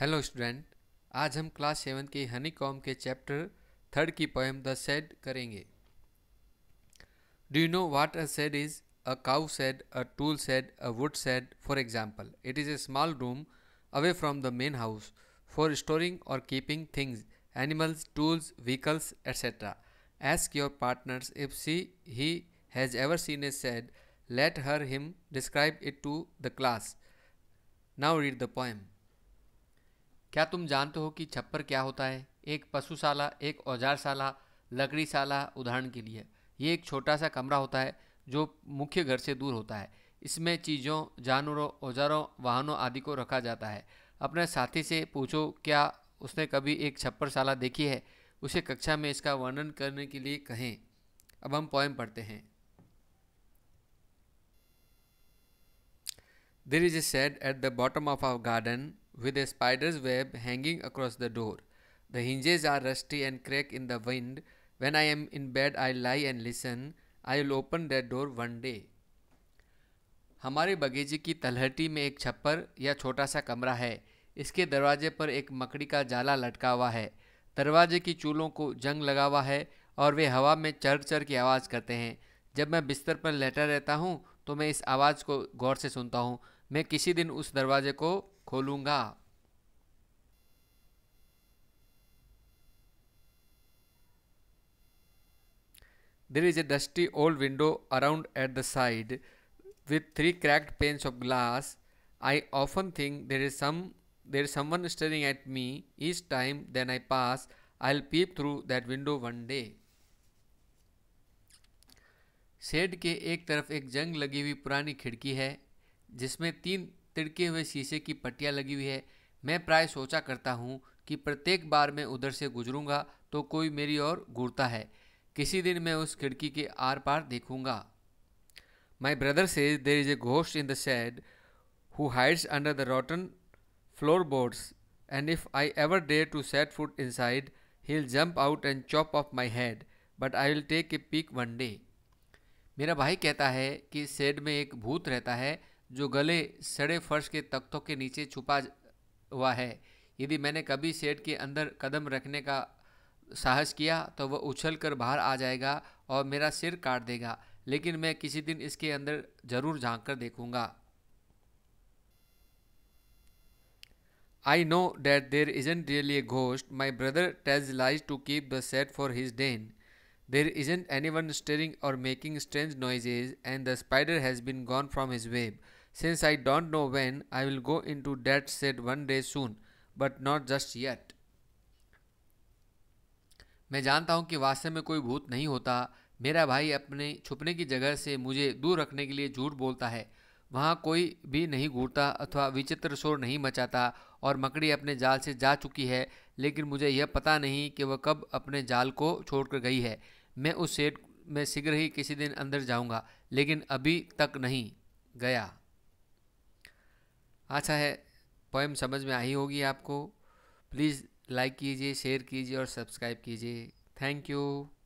Hello student आज हम class seven के हनी कॉम के चैप्टर थर्ड की पोएम द सेड करेंगे do you know what a shed is a cow shed a tool shed a wood shed for example it is a small room away from the main house for storing or keeping things animals tools vehicles etcetera ask your partners if she he has ever seen a shed let her him describe it to the class now read the poem क्या तुम जानते हो कि छप्पर क्या होता है एक पशुशाला एक औजारशाला लकड़ीशाला उदाहरण के लिए ये एक छोटा सा कमरा होता है जो मुख्य घर से दूर होता है इसमें चीज़ों जानवरों औजारों वाहनों आदि को रखा जाता है अपने साथी से पूछो क्या उसने कभी एक छप्परशाला देखी है उसे कक्षा में इसका वर्णन करने के लिए कहें अब हम पोएम पढ़ते हैं there is a shed at the bottom of our garden with a spider's web hanging across the door. The hinges are rusty and crack in the wind. When I am in bed, I lie and listen. I will open that door one day. हमारे बगीचे की तलहटी में एक छप्पर या छोटा सा कमरा है इसके दरवाजे पर एक मकड़ी का जाला लटका हुआ है दरवाजे की चूलों को जंग लगा हुआ है और वे हवा में चर चर की आवाज़ करते हैं जब मैं बिस्तर पर लेटा रहता हूँ तो मैं इस आवाज़ को गौर से सुनता हूँ मैं किसी दिन उस दरवाजे को खोलूंगा there is a dusty old window around at the side with three cracked panes of glass I often think there is some there is someone staring at me each time then I pass I will peep through that window one day shed के एक तरफ एक जंग लगी हुई पुरानी खिड़की है जिसमें तीन तिड़के हुए शीशे की पट्टियाँ लगी हुई है मैं प्राय सोचा करता हूँ कि प्रत्येक बार मैं उधर से गुजरूंगा तो कोई मेरी ओर घूरता है किसी दिन मैं उस खिड़की के आर पार देखूंगा माई ब्रदर से there is a ghost in the shed who hides under the rotten floor boards and if I ever dare to set foot inside he jump out and chop off my head but I will take a peek one day मेरा भाई कहता है कि said में एक भूत रहता है जो गले सड़े फर्श के तख्तों के नीचे छुपा हुआ है यदि मैंने कभी सेठ के अंदर कदम रखने का साहस किया तो वह उछल कर बाहर आ जाएगा और मेरा सिर काट देगा लेकिन मैं किसी दिन इसके अंदर जरूर झांक कर देखूंगा I know that there an really a ghost my brother tells lies to keep the shed for his den there isn't anyone staring or making strange noises and the spider has been gone from his web since I don't know when I will go into that state one day soon, but not just yet. मैं जानता हूँ कि वास्तव में कोई भूत नहीं होता मेरा भाई अपने छुपने की जगह से मुझे दूर रखने के लिए झूठ बोलता है वहाँ कोई भी नहीं घूरता अथवा विचित्र शोर नहीं मचाता और मकड़ी अपने जाल से जा चुकी है लेकिन मुझे यह पता नहीं कि वह कब अपने जाल को छोड़कर गई है मैं उस सेट में शीघ्र ही किसी दिन अंदर जाऊँगा लेकिन अभी तक नहीं गया आशा अच्छा है पोएम समझ में आई होगी आपको प्लीज़ लाइक कीजिए शेयर कीजिए और सब्सक्राइब कीजिए थैंक यू